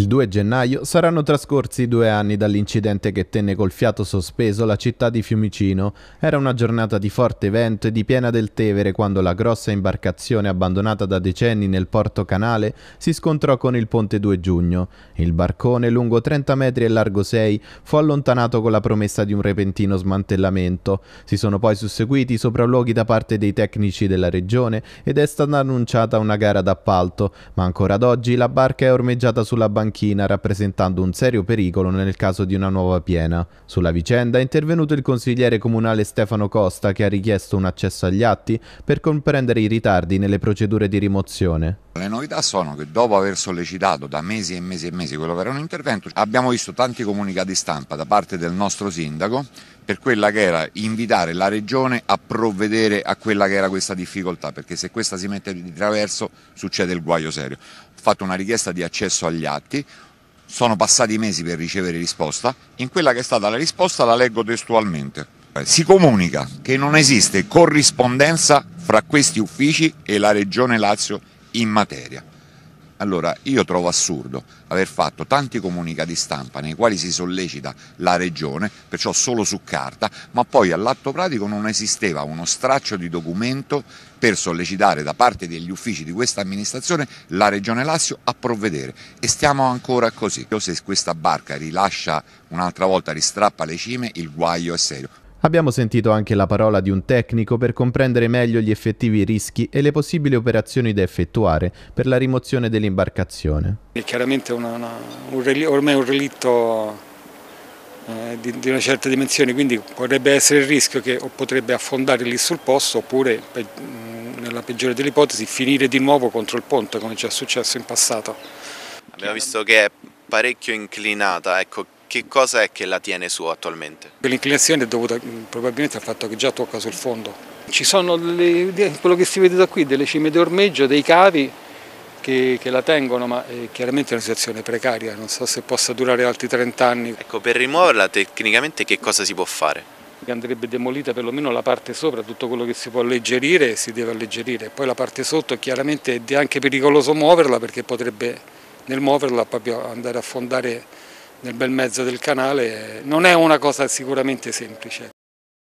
Il 2 gennaio saranno trascorsi due anni dall'incidente che tenne col fiato sospeso la città di Fiumicino. Era una giornata di forte vento e di piena del Tevere quando la grossa imbarcazione abbandonata da decenni nel porto canale si scontrò con il ponte 2 giugno. Il barcone, lungo 30 metri e largo 6, fu allontanato con la promessa di un repentino smantellamento. Si sono poi susseguiti sopralluoghi da parte dei tecnici della regione ed è stata annunciata una gara d'appalto, ma ancora ad oggi la barca è ormeggiata sulla banchina panchina rappresentando un serio pericolo nel caso di una nuova piena. Sulla vicenda è intervenuto il consigliere comunale Stefano Costa che ha richiesto un accesso agli atti per comprendere i ritardi nelle procedure di rimozione. Le novità sono che dopo aver sollecitato da mesi e mesi e mesi quello che era un intervento, abbiamo visto tanti comunicati stampa da parte del nostro sindaco per quella che era invitare la regione a provvedere a quella che era questa difficoltà, perché se questa si mette di traverso succede il guaio serio fatto una richiesta di accesso agli atti, sono passati mesi per ricevere risposta, in quella che è stata la risposta la leggo testualmente. Eh, si comunica che non esiste corrispondenza fra questi uffici e la Regione Lazio in materia. Allora io trovo assurdo aver fatto tanti comunicati stampa nei quali si sollecita la regione, perciò solo su carta, ma poi all'atto pratico non esisteva uno straccio di documento per sollecitare da parte degli uffici di questa amministrazione la regione Lazio a provvedere e stiamo ancora così. Se questa barca rilascia un'altra volta, ristrappa le cime, il guaio è serio. Abbiamo sentito anche la parola di un tecnico per comprendere meglio gli effettivi rischi e le possibili operazioni da effettuare per la rimozione dell'imbarcazione. È chiaramente una, una, un relitto, ormai un relitto eh, di, di, una certa dimensione, quindi potrebbe essere il rischio che o potrebbe affondare lì sul posto oppure, pe, mm, nella peggiore delle ipotesi, finire di nuovo contro il ponte come già è successo in passato. Abbiamo visto che è parecchio inclinata, ecco, che cosa è che la tiene su attualmente? L'inclinazione è dovuta mm, probabilmente al fatto che già tocca sul fondo. Ci sono, delle, quello che si vede da qui, delle cime d'ormeggio, dei cavi che, che, la tengono, ma è eh, chiaramente è una situazione precaria, non so se possa durare altri 30 anni. Ecco, per rimuoverla tecnicamente che cosa si può fare? andrebbe demolita perlomeno la parte sopra, tutto quello che si può alleggerire si deve alleggerire, poi la parte sotto chiaramente è anche pericoloso muoverla perché potrebbe nel muoverla proprio andare a fondare nel bel mezzo del canale non è una cosa sicuramente semplice.